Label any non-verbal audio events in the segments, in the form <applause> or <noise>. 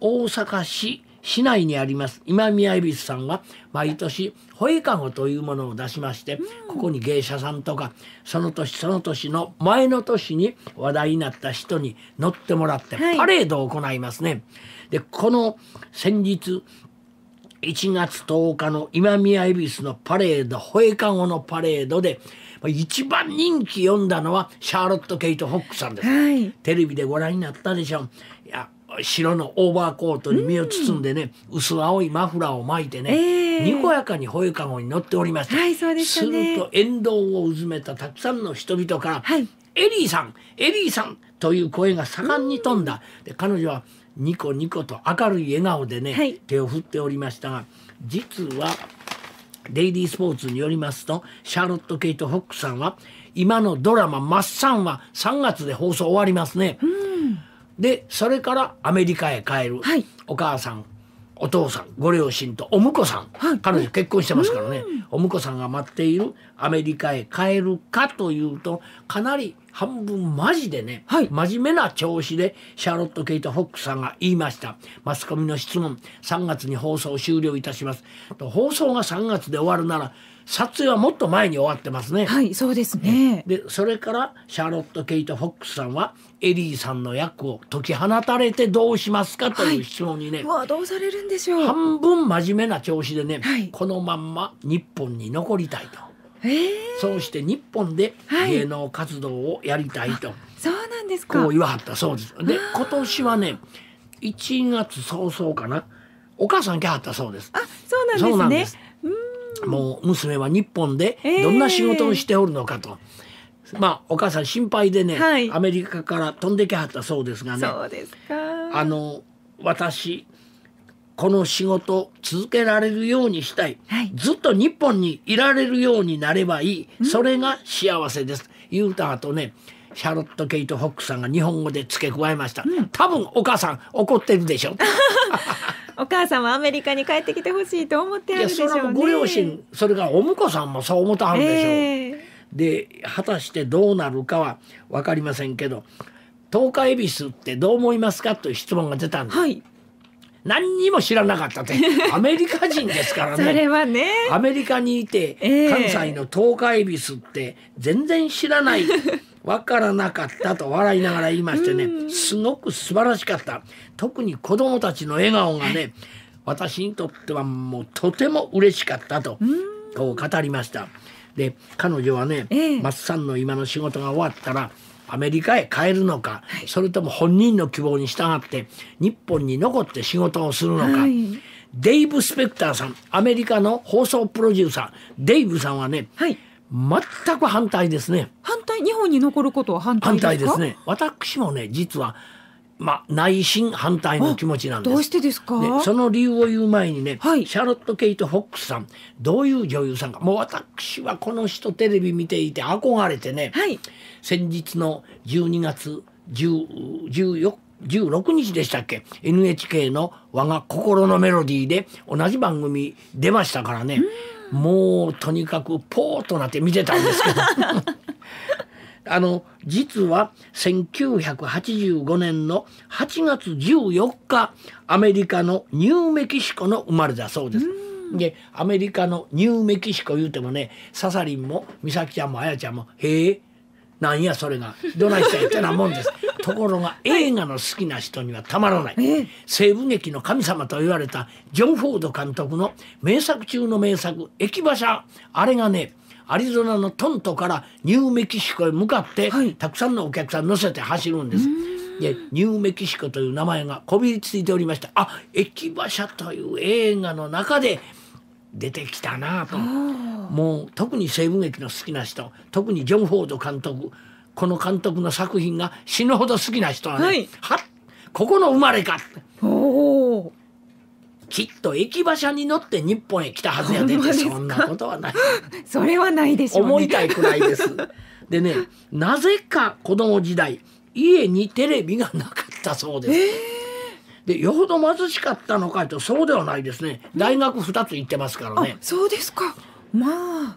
大阪市市内にあります今宮恵比寿さんは毎年保育館ゴというものを出しまして、ここに芸者さんとかその年その年の前の年に話題になった人に乗ってもらってパレードを行いますね。はい、でこの先日1月10日の今宮恵比寿のパレード、保育館後のパレードで、一番人気読んだのはシャーロット・ケイト・ホックさんです。はい、テレビでご覧になったでしょう。いや、白のオーバーコートに身を包んでね、薄青いマフラーを巻いてね、えー、にこやかに保育籠に乗っておりました、はいそうでしすね、ると沿道をうずめたたくさんの人々から「はい、エリーさんエリーさん!」という声が盛んに飛んだ、で彼女はニコニコと明るい笑顔でね、はい、手を振っておりましたが実はデイリースポーツによりますとシャーロット・ケイト・ホックさんは今のドラマ「マッサン」は3月で放送終わりますね。うんでそれからアメリカへ帰る、はい、お母さんお父さんご両親とお婿さん、はい、彼女結婚してますからね、お婿さんが待っているアメリカへ帰るかというとかなり半分マジでね、はい、真面目な調子でシャーロット・ケイト・フォックスさんが言いましたマスコミの質問3月に放送終了いたしますと放送が3月で終わるなら撮影はもっと前に終わってますねはいそうですねでそれからシャーロット・ケイト・フォックスさんはエリーさんの役を解き放たれてどうしますかという質問にね、はい、うわどうされるんでしょう半分真面目な調子でね、はい、このまんま日本に残りたいとそうして日本で芸能活動をやりたいと、はい、そうなんですかこう言わはったそうですで今年はね1月早々かなお母さん来はったそうですあそうなんですねもう娘は日本でどんな仕事をしておるのかと。えー、まあ、お母さん心配でね、はい、アメリカから飛んできはったそうですがねあの私この仕事続けられるようにしたい、はい、ずっと日本にいられるようになればいいそれが幸せです」言うたあとねシャーロット・ケイト・ホックさんが日本語で付け加えました、うん、多分お母さん怒ってるでしょ <laughs> お母さんはアメリカに帰ってきてほしいと思ってあるでしょう、ね、ご両親それからお婿さんもそう思ってはるでしょう、えー、で果たしてどうなるかは分かりませんけど「十日恵比寿ってどう思いますか?」という質問が出たんです、はい、何にも知らなかったって <laughs> アメリカ人ですからねそれはねアメリカにいて、関西の東海ビスって全然知らない。<laughs> わからなかったと笑いながら言いましてね、すごく素晴らしかった。特に子供たちの笑顔がね、私にとってはもうとても嬉しかったと、こう語りました。で、彼女はね、えー、マッサンの今の仕事が終わったら、アメリカへ帰るのか、はい、それとも本人の希望に従って日本に残って仕事をするのか、はい、デイブ・スペクターさんアメリカの放送プロデューサーデイブさんはね、はい、全く反対ですね反対日本に残ることは反対ですね私もね実はまあ、内心反対の気持ちなんです。どうしてですか、ね、その理由を言う前にね、はい、シャーロット・ケイト・フォックスさん、どういう女優さんか。もう私はこの人テレビ見ていて憧れてね、はい、先日の12月1 16日でしたっけ NHK の「我が心のメロディー」で同じ番組出ましたからねもうとにかくポーとなって見てたんですけど <laughs> あの実は1985年の8月14日アメリカのニューメキシコの生まれだそうです。でアメリカのニューメキシコ言うてもねササリンも美咲ちゃんもあちゃんも「へえなんやそれがどないしたいってなもんです <laughs> ところが映画の好きな人にはたまらない、西部劇の神様と言われたジョン・フォード監督の名作中の名作「駅馬車」あれがねアリゾナのトントからニューメキシコへ向かって、はい、たくさんのお客さん乗せて走るんです。でニューメキシコという名前がこびりついておりましてあ駅馬車という映画の中で出てきたなともう特に西部劇の好きな人特にジョン・フォード監督この監督の作品が死ぬほど好きな人はね、はい、はっここの生まれかきっと駅馬車に乗って日本へ来たはずやでってそんなことはない <laughs> それはないでしょう、ね、思いたいくらいですでねなぜか子供時代家にテレビがなかったそうです、えー、でよほど貧しかったのかとそうではないですね大学2つ行ってますからね、そうですかまあ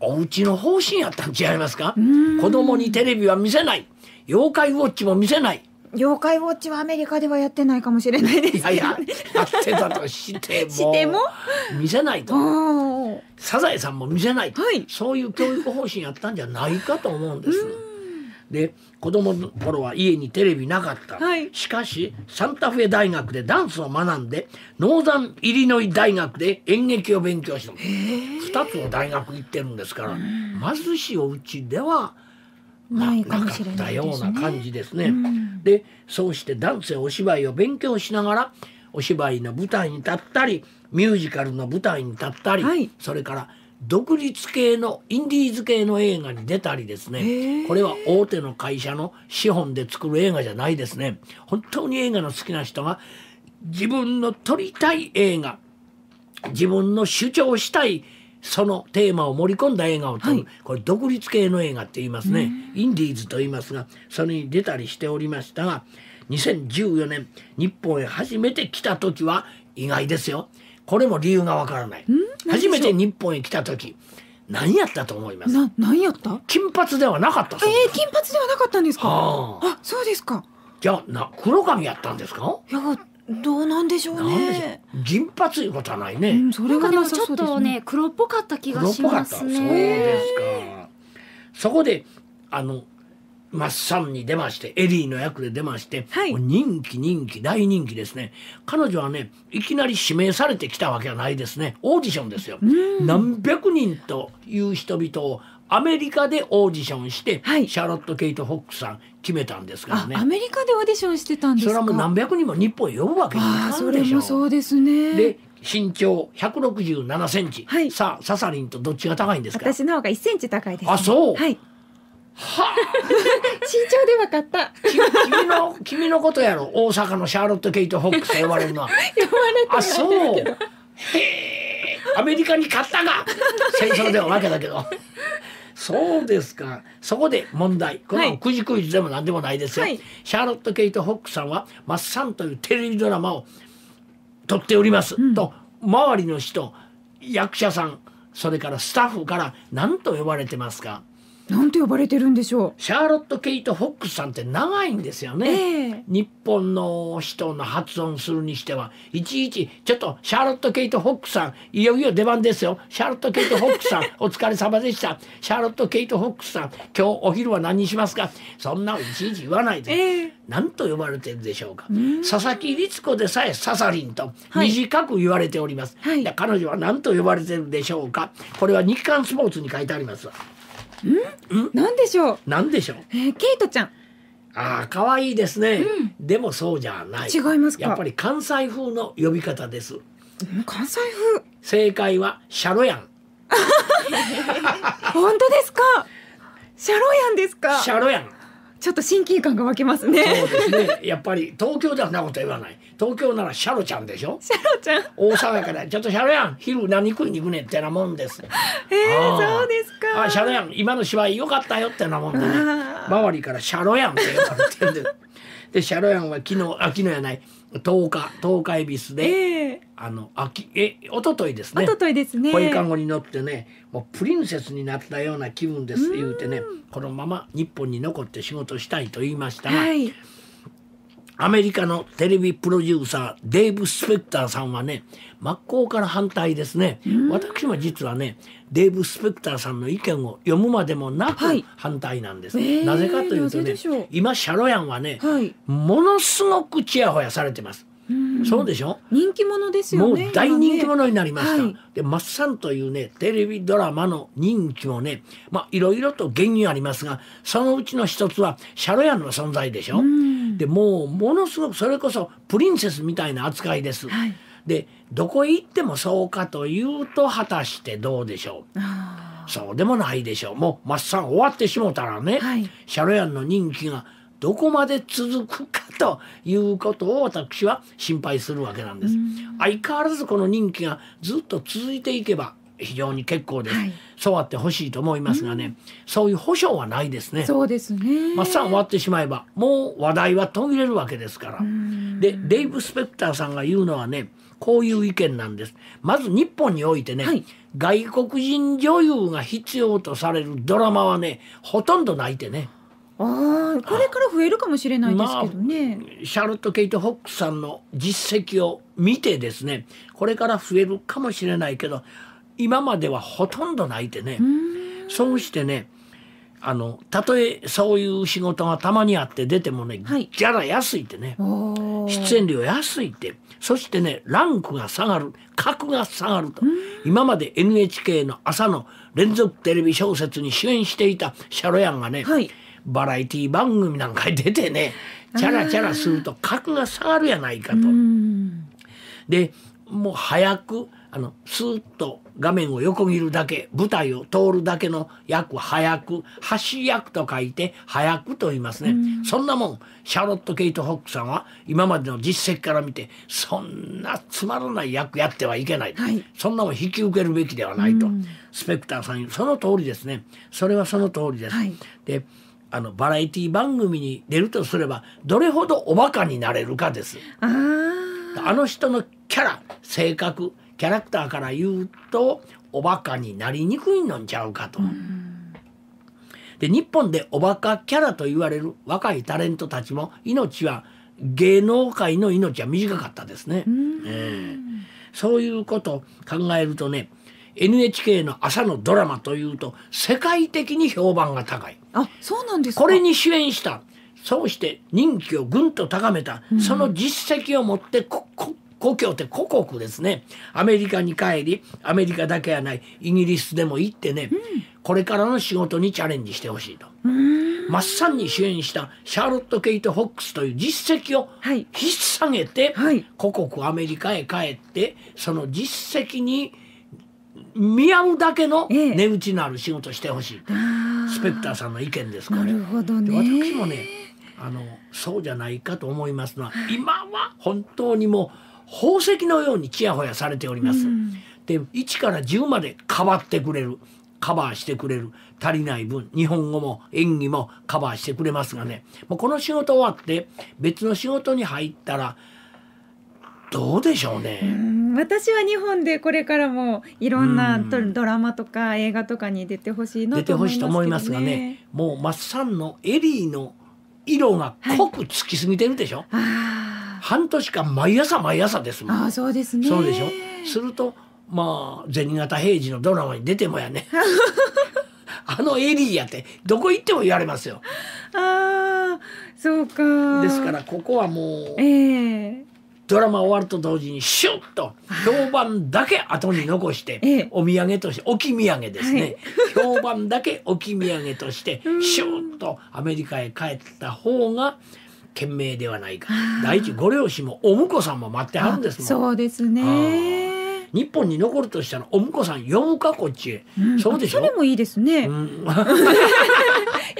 お家の方針やったん違いますか子供にテレビは見せない妖怪ウォッチも見せない妖怪ウォッチはアメリカではやってないかもしれないですね、いやいややってたとしてもしても見せないとサザエさんも見せない、はい、そういう教育方針やったんじゃないかと思うんです。で子供の頃は家にテレビなかった、はい、しかしサンタフェ大学でダンスを学んでノーザンイリノイ大学で演劇を勉強した2つの大学行ってるんですから貧しいうちではないかもしれない、ような感じですね。うん、でそうしてダンスやお芝居を勉強しながらお芝居の舞台に立ったりミュージカルの舞台に立ったり、はい、それから独立系のインディーズ系の映画に出たりですねこれは大手の会社の資本で作る映画じゃないですね本当に映画の好きな人が自分の撮りたい映画自分の主張したいそのテーマを盛り込んだ映画を撮る、はい、これ独立系の映画って言いますねインディーズと言いますがそれに出たりしておりましたが2014年日本へ初めて来た時は意外ですよこれも理由がわからない初めて日本へ来た時何やったと思いますな何やった金髪ではなかったええー、金髪ではなかったんですか、はあ、あ、そうですかじゃあな黒髪やったんですかいやどうなんでしょうね。銀髪いうことはないね。うん、それが、ね、ちょっとね黒っぽかった気がしますね。そうですか。そこであのマッサンに出ましてエリーの役で出まして、はい、人気人気大人気ですね彼女はねいきなり指名されてきたわけはないですねオーディションですよ何百人という人々をアメリカでオーディションして、はい、シャーロット・ケイト・ホックさん決めたんですからねアメリカでオーディションしてたんですそれはもう何百人も日本呼ぶわけにいかんでしょそうですねで身長167センチ、はい、さあササリンとどっちが高いんですか私の方が1センチ高いです、ね、あそうはいは <laughs> 身長で分かった。君の、君のことやろ。大阪のシャーロット・ケイト・ホックス呼ばれるのは。<laughs> あ、そう。へえ、アメリカに勝ったが、戦争では負けだけど。そうですか。そこで問題。このくじクイズでも何でもないですよ。はい、シャーロット・ケイト・ホックさんは、マッサンというテレビドラマを撮っております。うん、と、周りの人、役者さん、それからスタッフから何と呼ばれてますかなんて呼ばれてるんでしょう。シャーロット・ケイト・ホックスさんって長いんですよね。えー、日本の人の発音するにしては、いちいち、ちょっとシャーロット・ケイト・ホックスさん、いよいよ出番ですよ。シャーロット・ケイト・ホックスさん、お疲れ様でした。シャーロット・ケイト・ホックスさん、今日お昼は何にしますかそんないちいち言わないで。えー、なんと呼ばれてるでしょうか。佐々木律子でさえササリンと短く言われております。はい、彼女は何と呼ばれてるでしょうか。これは日刊スポーツに書いてあります。うんなんでしょうなんでしょう、えー、ケイトちゃんああ可愛いですね、うん、でもそうじゃない違いますやっぱり関西風の呼び方です、関西風正解はシャロヤン <laughs> 本当ですかシャロヤンですかシャロヤンちょっと親近感が湧きますねそうですねやっぱり東京ではなこと言わない東京ならシャロちゃんでしょシャロちゃん大阪からちょっとシャロやん昼何食いに行くねってなもんですええー、そうですかあシャロやん今の芝居良かったよってなもんでね周りからシャロやんって呼ばれてるんですでシャロやんは昨日秋のやない10日10日恵比寿で、えー、あのあきえ一昨日ですね一昨日ですね保育看護に乗ってねもうプリンセスになったような気分です言うてねこのまま日本に残って仕事したいと言いましたが、はいアメリカのテレビプロデューサーデーブ・スペクターさんはね真っ向から反対ですね、私も実はねデーブ・スペクターさんの意見を読むまでもなく反対なんです、はい、なぜかというとね今シャロヤンはね、はい、ものすごくちやほやされてますそうでしょ人気者ですよ、ね、もう大人気者になりました。ねはい、で、マッサンというね、テレビドラマの人気もね、まあ、いろいろと原因ありますが、そのうちの一つは、シャロヤンの存在でしょで、もう、ものすごく、それこそ、プリンセスみたいな扱いです。はい、で、どこへ行ってもそうかというと、果たしてどうでしょう。そうでもないでしょう。もう、マッサン終わってしもたらね、はい、シャロヤンの人気が、どこまで続くかということを私は心配するわけなんです。相変わらずこの任期がずっと続いていけば非常に結構です、はい、そうあってほしいと思いますがね、うん、そういう保証はないですねそうですねまっさん終わってしまえばもう話題は途切れるわけですから、でデイブ・スペクターさんが言うのはねこういう意見なんですまず日本においてね、はい、外国人女優が必要とされるドラマはねほとんどないてねあこれから増えるかもしれないですけどね、まあ、シャルット・ケイト・ホックさんの実績を見てですねこれから増えるかもしれないけど今まではほとんど泣いてねそうしてねあのたとえそういう仕事がたまにあって出てもね、はい、ギャラ安いってね出演料安いってそしてねランクが下がる格が下がると今まで NHK の朝の連続テレビ小説に主演していたシャロヤンがね、はいバラエティ番組なんかに出てねチャラチャラすると格が下がるやないかと。でもう早くあのスーッと画面を横切るだけ舞台を通るだけの役早く橋役と書いて早くと言いますね、うん、そんなもんシャロット・ケイト・ホックさんは今までの実績から見てそんなつまらない役やってはいけない、はい、そんなもん引き受けるべきではないと、うん、スペクターさんその通りですねそれはその通りです。はい、であのバラエティ番組に出るとすればどれほどおバカになれるかですあの人のキャラ性格キャラクターから言うとおバカになりにくいのんちゃうかと。で日本でおバカキャラと言われる若いタレントたちも命は芸能界の命は短かったですね。えー、そういうこと考えるとね NHK の朝のドラマというと世界的に評判が高いあそうなんですこれに主演したそうして人気をぐんと高めた、うん、その実績を持ってここ故郷って故国ですねアメリカに帰りアメリカだけやないイギリスでも行ってね、うん、これからの仕事にチャレンジしてほしいとマッサンに主演したシャーロット・ケイト・ホックスという実績を引っ提げて、はい、故国アメリカへ帰ってその実績に見合うだけの値打ちのある仕事してほしい、ええ、スペクターさんの意見ですこれなるほどね私もねあのそうじゃないかと思いますのは今は本当にもう宝石のようにちやほやされております。うん、で1から10まで変わってくれるカバーしてくれる足りない分日本語も演技もカバーしてくれますがねもうこの仕事終わって別の仕事に入ったらどうでしょうねう。私は日本でこれからもいろんなドラマとか映画とかに出てほしいな、出てほしいと思いますがね、もうマッサンのエリーの色が濃くつきすぎてるでしょ。はい、半年間毎朝毎朝ですもん。あそうですね。そうでしょ。するとまあ銭形平次のドラマに出てもやね。<laughs> あのエリーやってどこ行っても言われますよ。ああ、そうか。ですからここはもう。ええードラマ終わると同時にシュッと評判だけ後に残してお土産として置き土産ですね、評判だけ置き土産として <laughs> シュッとアメリカへ帰った方が賢明ではないか第一ご両親もお婿さんも待ってはるんですもんそうですね日本に残るとしたらお婿さん呼ぶかこっちへ、うん、そうでしょそれもいいですね、うん <laughs>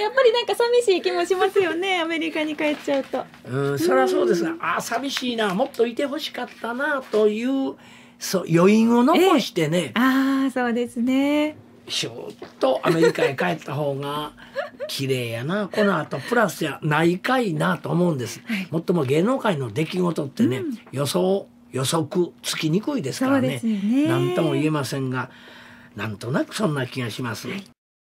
やっぱりなんか寂しい気もしますよね <laughs> アメリカに帰っちゃうと。うんそりゃそうですが、うあ寂しいなもっといてほしかったなというそう余韻を残してね。ああそうですね。シューとアメリカへ帰った方が <laughs> 綺麗やなこの後プラスやないかいなと思うんです、はい、もっとも芸能界の出来事ってね、うん、予想予測つきにくいですからね何、とも言えませんがなんとなくそんな気がします。はい